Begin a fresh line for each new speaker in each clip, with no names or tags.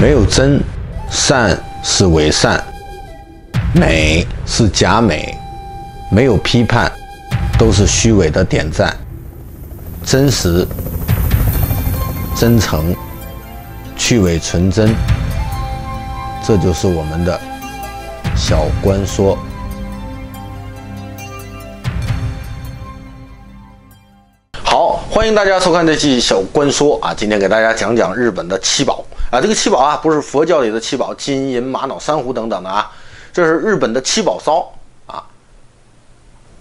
没有真善是伪善，美是假美，没有批判都是虚伪的点赞，真实、真诚、去伪存真，这就是我们的小官说。好，欢迎大家收看这期小官说啊，今天给大家讲讲日本的七宝。啊，这个七宝啊，不是佛教里的七宝，金银玛瑙珊瑚等等的啊，这是日本的七宝骚啊。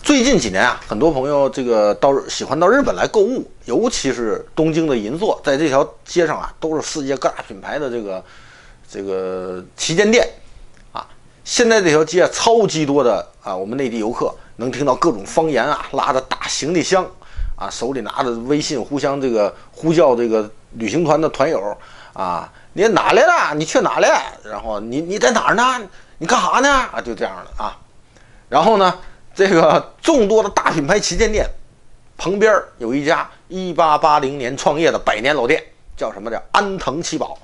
最近几年啊，很多朋友这个到喜欢到日本来购物，尤其是东京的银座，在这条街上啊，都是世界各大品牌的这个这个旗舰店啊。现在这条街超级多的啊，我们内地游客能听到各种方言啊，拉着大行李箱啊，手里拿着微信互相这个呼叫这个旅行团的团友啊。你哪来了？你去哪了？然后你你在哪儿呢？你干啥呢？啊，就这样的啊。然后呢，这个众多的大品牌旗舰店旁边有一家一八八零年创业的百年老店，叫什么叫安藤七宝。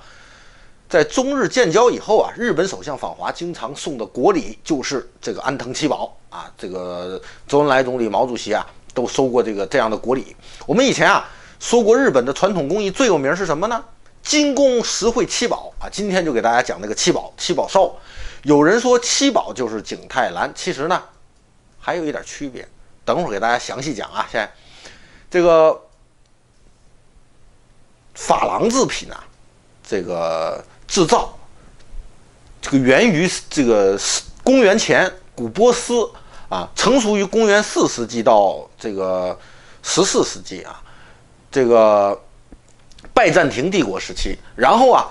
在中日建交以后啊，日本首相访华经常送的国礼就是这个安藤七宝啊。这个周恩来总理、毛主席啊都收过这个这样的国礼。我们以前啊说过，日本的传统工艺最有名是什么呢？金工实惠七宝啊，今天就给大家讲那个七宝。七宝烧。有人说七宝就是景泰蓝，其实呢，还有一点区别。等会儿给大家详细讲啊。现在这个珐琅制品啊，这个制造，这个源于这个公元前古波斯啊，成熟于公元四世纪到这个十四世纪啊，这个。拜占庭帝国时期，然后啊，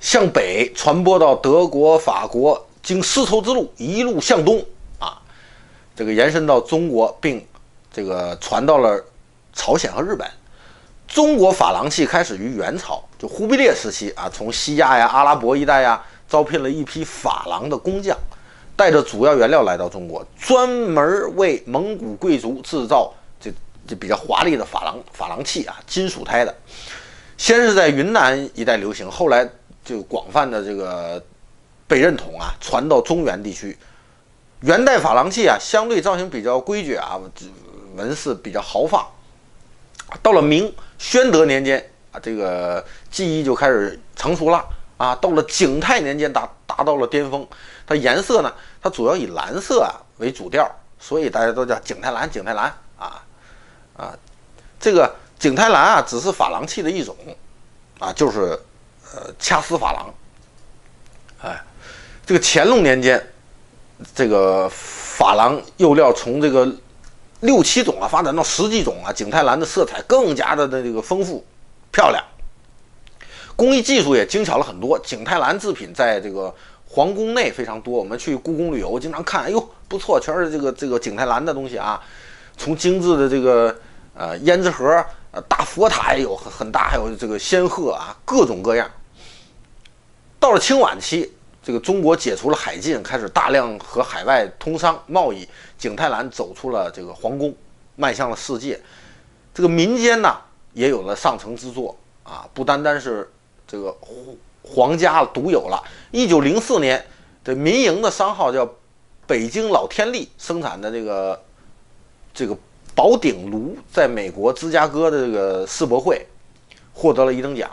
向北传播到德国、法国，经丝绸之路一路向东啊，这个延伸到中国，并这个传到了朝鲜和日本。中国珐琅器开始于元朝，就忽必烈时期啊，从西亚呀、阿拉伯一带呀，招聘了一批珐琅的工匠，带着主要原料来到中国，专门为蒙古贵族制造这这比较华丽的珐琅珐琅器啊，金属胎的。先是在云南一带流行，后来就广泛的这个被认同啊，传到中原地区。元代珐琅器啊，相对造型比较规矩啊，纹饰比较豪放。到了明宣德年间啊，这个技艺就开始成熟了啊。到了景泰年间达达到了巅峰，它颜色呢，它主要以蓝色啊为主调，所以大家都叫景泰蓝，景泰蓝啊啊，这个。景泰蓝啊，只是珐琅器的一种，啊，就是，呃，掐丝珐琅。哎，这个乾隆年间，这个珐琅釉料从这个六七种啊，发展到十几种啊，景泰蓝的色彩更加的这个丰富漂亮，工艺技术也精巧了很多。景泰蓝制品在这个皇宫内非常多，我们去故宫旅游经常看，哎呦，不错，全是这个这个景泰蓝的东西啊，从精致的这个呃胭脂盒。大佛塔也有很很大，还有这个仙鹤啊，各种各样。到了清晚期，这个中国解除了海禁，开始大量和海外通商贸易，景泰蓝走出了这个皇宫，迈向了世界。这个民间呢，也有了上乘之作啊，不单单是这个皇家独有了。一九零四年，这民营的商号叫北京老天利生产的这个这个。宝鼎炉在美国芝加哥的这个世博会获得了一等奖。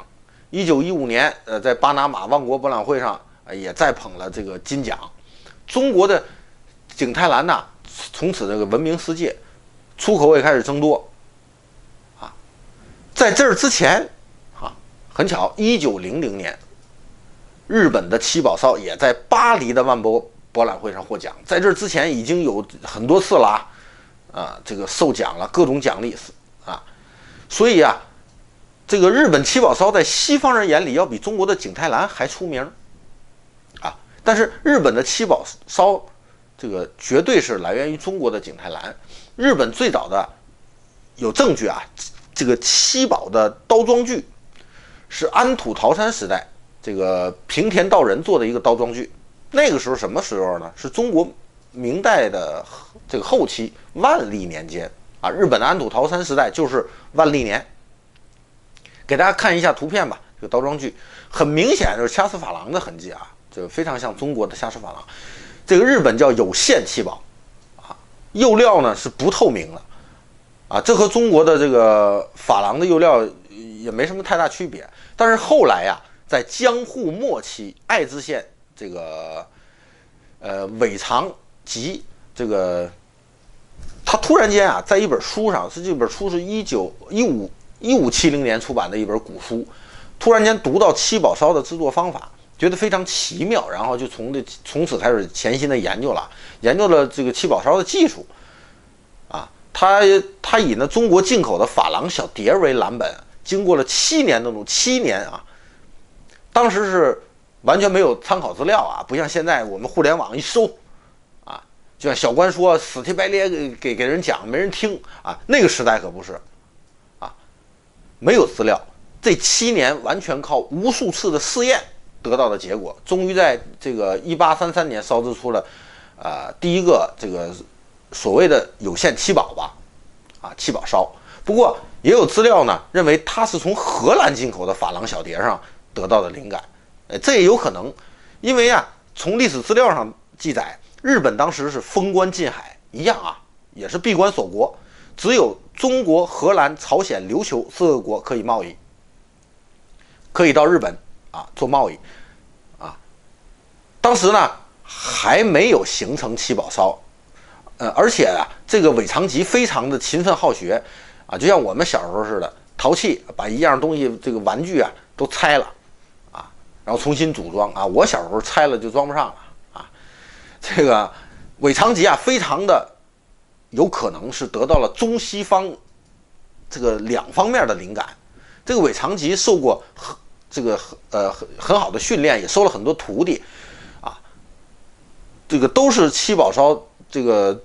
一九一五年，呃，在巴拿马万国博览会上也再捧了这个金奖。中国的景泰蓝呐，从此这个闻名世界，出口也开始增多。啊，在这儿之前，啊，很巧，一九零零年，日本的七宝烧也在巴黎的万博博览会上获奖。在这之前已经有很多次了啊。啊，这个受奖了，各种奖励是啊，所以啊，这个日本七宝烧在西方人眼里要比中国的景泰蓝还出名啊。但是日本的七宝烧，这个绝对是来源于中国的景泰蓝。日本最早的有证据啊，这个七宝的刀装具是安土桃山时代这个平田道人做的一个刀装具。那个时候什么时候呢？是中国。明代的这个后期万历年间啊，日本的安土桃山时代就是万历年。给大家看一下图片吧，这个刀装具很明显就是掐丝珐琅的痕迹啊，就非常像中国的掐丝珐琅。这个日本叫有线器宝啊，釉料呢是不透明的啊，这和中国的这个珐琅的釉料也没什么太大区别。但是后来呀，在江户末期，爱知县这个呃尾长。即这个，他突然间啊，在一本书上，是这本书是一九一五一五七零年出版的一本古书，突然间读到七宝烧的制作方法，觉得非常奇妙，然后就从这从此开始潜心的研究了，研究了这个七宝烧的技术，啊，他他以呢中国进口的珐琅小碟为蓝本，经过了七年的努七年啊，当时是完全没有参考资料啊，不像现在我们互联网一搜。就像小关说，死乞白赖给给给人讲，没人听啊。那个时代可不是，啊，没有资料，这七年完全靠无数次的试验得到的结果，终于在这个一八三三年烧制出了，啊，第一个这个所谓的有限七宝吧，啊，七宝烧。不过也有资料呢，认为它是从荷兰进口的珐琅小碟上得到的灵感，这也有可能，因为啊，从历史资料上记载。日本当时是封关禁海，一样啊，也是闭关锁国，只有中国、荷兰、朝鲜、琉球四个国可以贸易，可以到日本啊做贸易，啊，当时呢还没有形成七宝烧，呃，而且啊，这个韦长吉非常的勤奋好学，啊，就像我们小时候似的淘气，把一样东西这个玩具啊都拆了，啊，然后重新组装啊，我小时候拆了就装不上了。这个韦长吉啊，非常的有可能是得到了中西方这个两方面的灵感。这个韦长吉受过很这个很呃很很好的训练，也收了很多徒弟，啊，这个都是七宝烧这个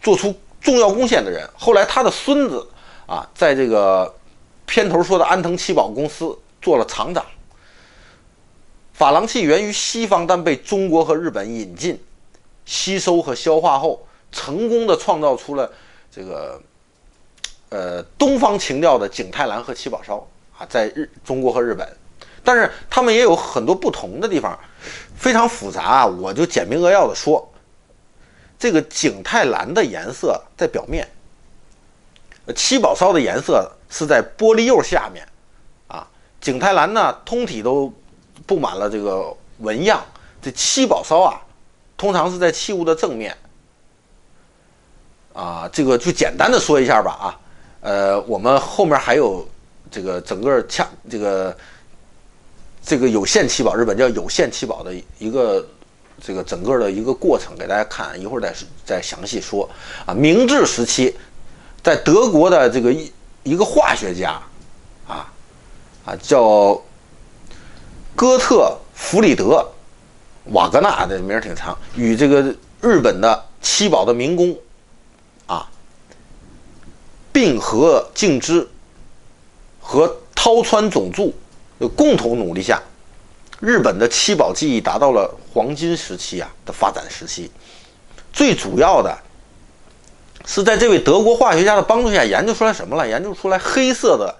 做出重要贡献的人。后来他的孙子啊，在这个片头说的安藤七宝公司做了厂长。珐琅器源于西方，但被中国和日本引进。吸收和消化后，成功的创造出了这个，呃，东方情调的景泰蓝和七宝烧啊，在日中国和日本，但是他们也有很多不同的地方，非常复杂啊。我就简明扼要的说，这个景泰蓝的颜色在表面，七宝烧的颜色是在玻璃釉下面，啊，景泰蓝呢通体都布满了这个纹样，这七宝烧啊。通常是在器物的正面，啊，这个就简单的说一下吧，啊，呃，我们后面还有这个整个恰这个这个有限七宝，日本叫有限七宝的一个这个整个的一个过程，给大家看，一会儿再再详细说。啊，明治时期，在德国的这个一一个化学家，啊啊，叫哥特弗里德。瓦格纳的名儿挺长，与这个日本的七宝的民工，啊，并和静之和涛川总助的共同努力下，日本的七宝技艺达到了黄金时期啊的发展时期。最主要的是，在这位德国化学家的帮助下，研究出来什么了？研究出来黑色的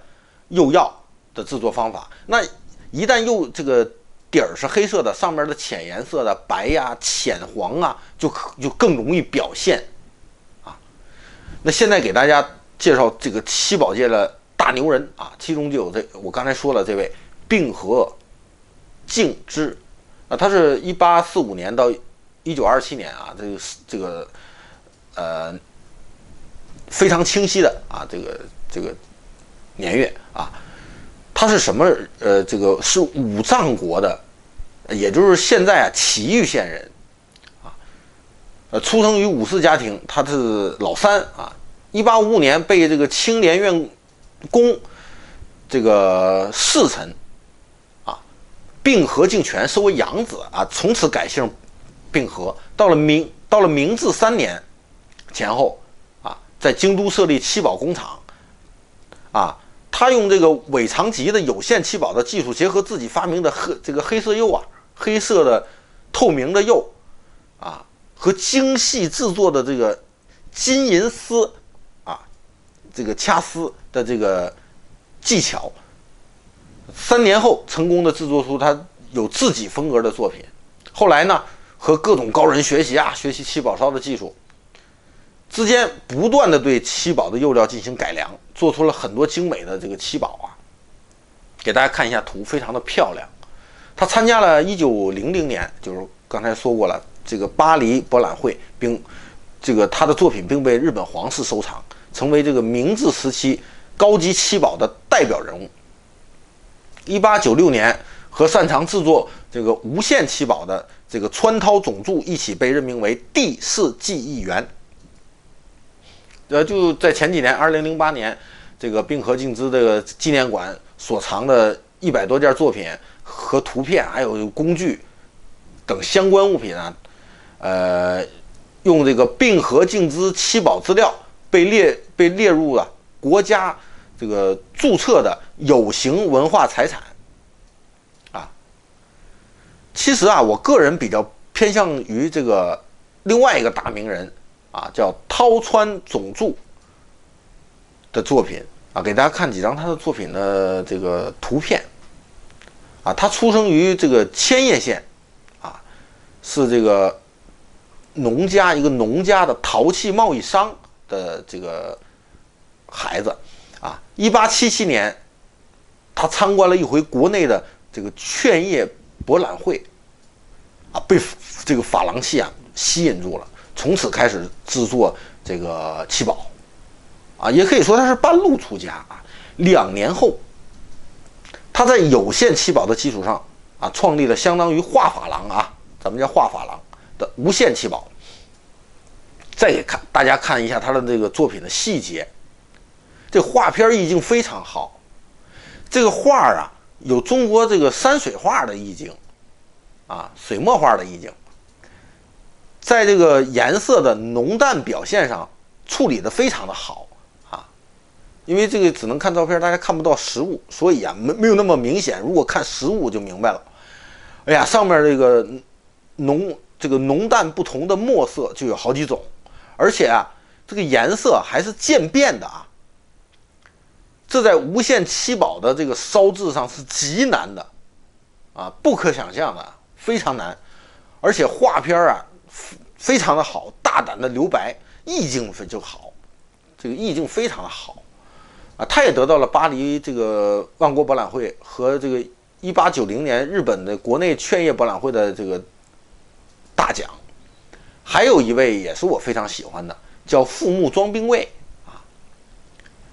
釉药的制作方法。那一旦釉这个。底儿是黑色的，上面的浅颜色的白呀、浅黄啊，就可就更容易表现，啊。那现在给大家介绍这个七宝界的大牛人啊，其中就有这我刚才说了这位并和敬之啊，他是一八四五年到一九二七年啊，这个这个呃非常清晰的啊，这个这个年月啊。他是什么？呃，这个是武藏国的，也就是现在啊祁玉县人，啊，呃，出生于武士家庭，他是老三啊。一八五五年被这个清廉院公这个侍臣啊，并和敬权收为养子啊，从此改姓并和。到了明，到了明治三年前后啊，在京都设立七宝工厂，啊。他用这个尾长吉的有限七宝的技术，结合自己发明的黑这个黑色釉啊，黑色的透明的釉啊，和精细制作的这个金银丝啊，这个掐丝的这个技巧，三年后成功的制作出他有自己风格的作品。后来呢，和各种高人学习啊，学习七宝烧的技术，之间不断的对七宝的釉料进行改良。做出了很多精美的这个七宝啊，给大家看一下图，非常的漂亮。他参加了一九零零年，就是刚才说过了，这个巴黎博览会，并这个他的作品并被日本皇室收藏，成为这个明治时期高级七宝的代表人物。一八九六年，和擅长制作这个无限七宝的这个川涛总助一起被任命为第四记忆员。呃，就在前几年，二零零八年，这个冰河静这个纪念馆所藏的一百多件作品和图片，还有工具等相关物品啊，呃，用这个冰河静资七宝资料被列被列入了国家这个注册的有形文化财产啊。其实啊，我个人比较偏向于这个另外一个大名人。啊，叫涛川总助的作品啊，给大家看几张他的作品的这个图片。啊，他出生于这个千叶县，啊，是这个农家一个农家的陶器贸易商的这个孩子。啊，一八七七年，他参观了一回国内的这个劝业博览会，啊，被这个珐琅器啊吸引住了。从此开始制作这个七宝，啊，也可以说他是半路出家啊。两年后，他在有限七宝的基础上啊，创立了相当于画珐琅啊，咱们叫画珐琅的无限七宝。再看大家看一下他的这个作品的细节，这画片意境非常好，这个画啊有中国这个山水画的意境，啊，水墨画的意境。在这个颜色的浓淡表现上处理的非常的好啊，因为这个只能看照片，大家看不到实物，所以啊没没有那么明显。如果看实物就明白了。哎呀，上面这个浓这个浓淡不同的墨色就有好几种，而且啊这个颜色还是渐变的啊。这在无限七宝的这个烧制上是极难的啊，不可想象的，非常难。而且画片啊。非常的好，大胆的留白，意境非就好，这个意境非常的好，啊，他也得到了巴黎这个万国博览会和这个一八九零年日本的国内劝业博览会的这个大奖。还有一位也是我非常喜欢的，叫富木庄兵卫，啊，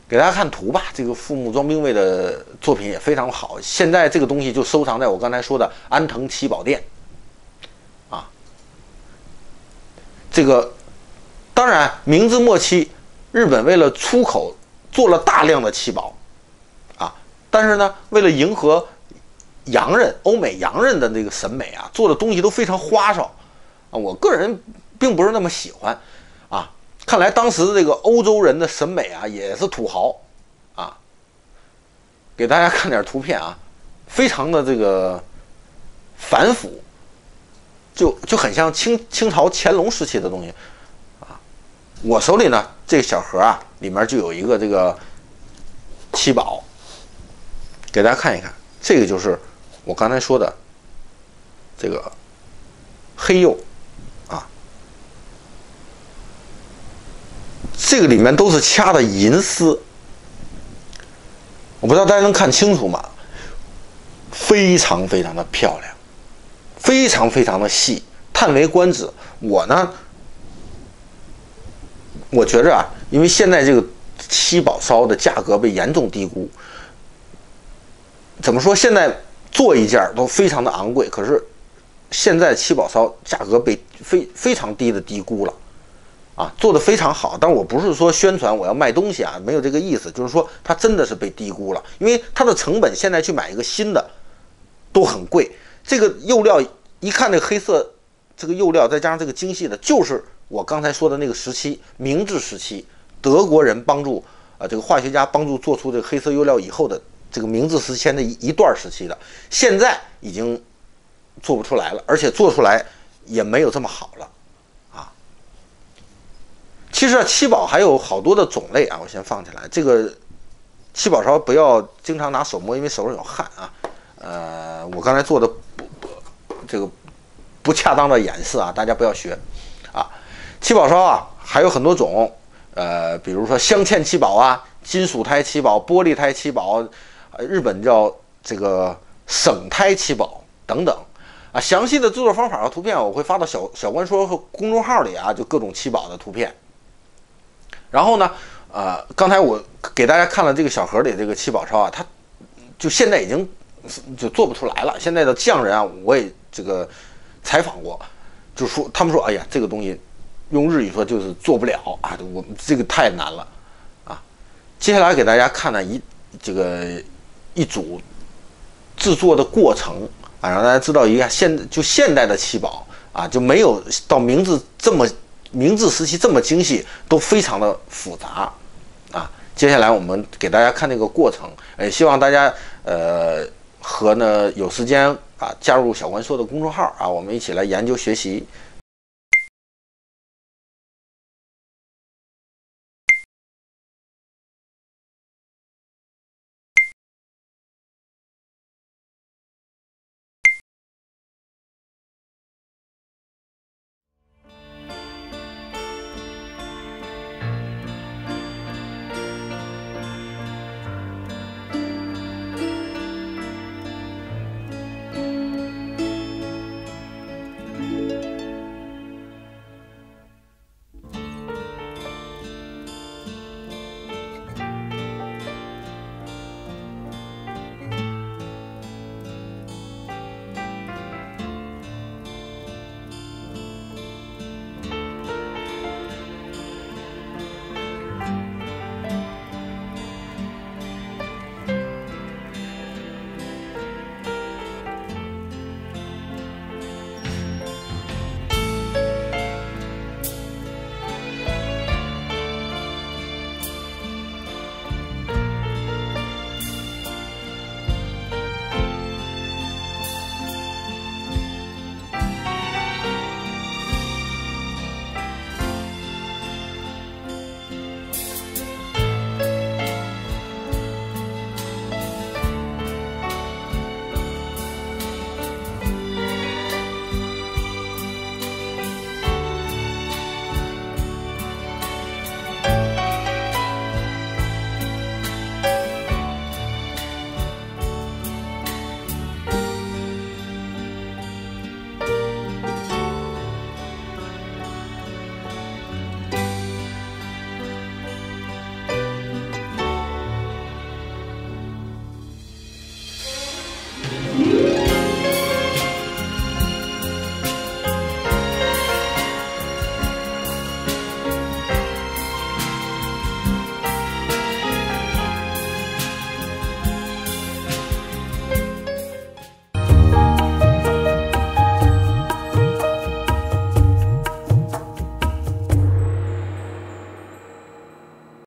给大家看图吧，这个富木庄兵卫的作品也非常好，现在这个东西就收藏在我刚才说的安藤七宝店。这个当然，明治末期，日本为了出口做了大量的器宝，啊，但是呢，为了迎合洋人、欧美洋人的那个审美啊，做的东西都非常花哨，啊，我个人并不是那么喜欢，啊，看来当时的这个欧洲人的审美啊，也是土豪，啊，给大家看点图片啊，非常的这个繁复。就就很像清清朝乾隆时期的东西，啊，我手里呢这个小盒啊里面就有一个这个七宝，给大家看一看，这个就是我刚才说的这个黑釉，啊，这个里面都是掐的银丝，我不知道大家能看清楚吗？非常非常的漂亮。非常非常的细，叹为观止。我呢，我觉着啊，因为现在这个七宝烧的价格被严重低估。怎么说？现在做一件都非常的昂贵，可是现在七宝烧价格被非非常低的低估了，啊，做的非常好。但我不是说宣传我要卖东西啊，没有这个意思。就是说，它真的是被低估了，因为它的成本现在去买一个新的都很贵。这个釉料一看，那个黑色，这个釉料再加上这个精细的，就是我刚才说的那个时期，明治时期，德国人帮助啊，这个化学家帮助做出这个黑色釉料以后的这个明治时期的一一段时期的，现在已经做不出来了，而且做出来也没有这么好了，啊，其实啊，七宝还有好多的种类啊，我先放起来，这个七宝勺不要经常拿手摸，因为手上有汗啊，呃，我刚才做的。这个不恰当的演示啊，大家不要学，啊，七宝烧啊，还有很多种，呃，比如说镶嵌七宝啊，金属胎七宝，玻璃胎七宝，日本叫这个省胎七宝等等，啊，详细的制作方法和图片我会发到小小关说和公众号里啊，就各种七宝的图片。然后呢，呃，刚才我给大家看了这个小盒里这个七宝烧啊，它就现在已经。就做不出来了。现在的匠人啊，我也这个采访过，就说他们说，哎呀，这个东西用日语说就是做不了啊，我们这个太难了啊。接下来给大家看呢一这个一组制作的过程啊，让大家知道一下现就现代的七宝啊，就没有到明治这么明治时期这么精细，都非常的复杂啊。接下来我们给大家看这个过程，呃，希望大家呃。和呢有时间啊，加入小关说的公众号啊，我们一起来研究学习。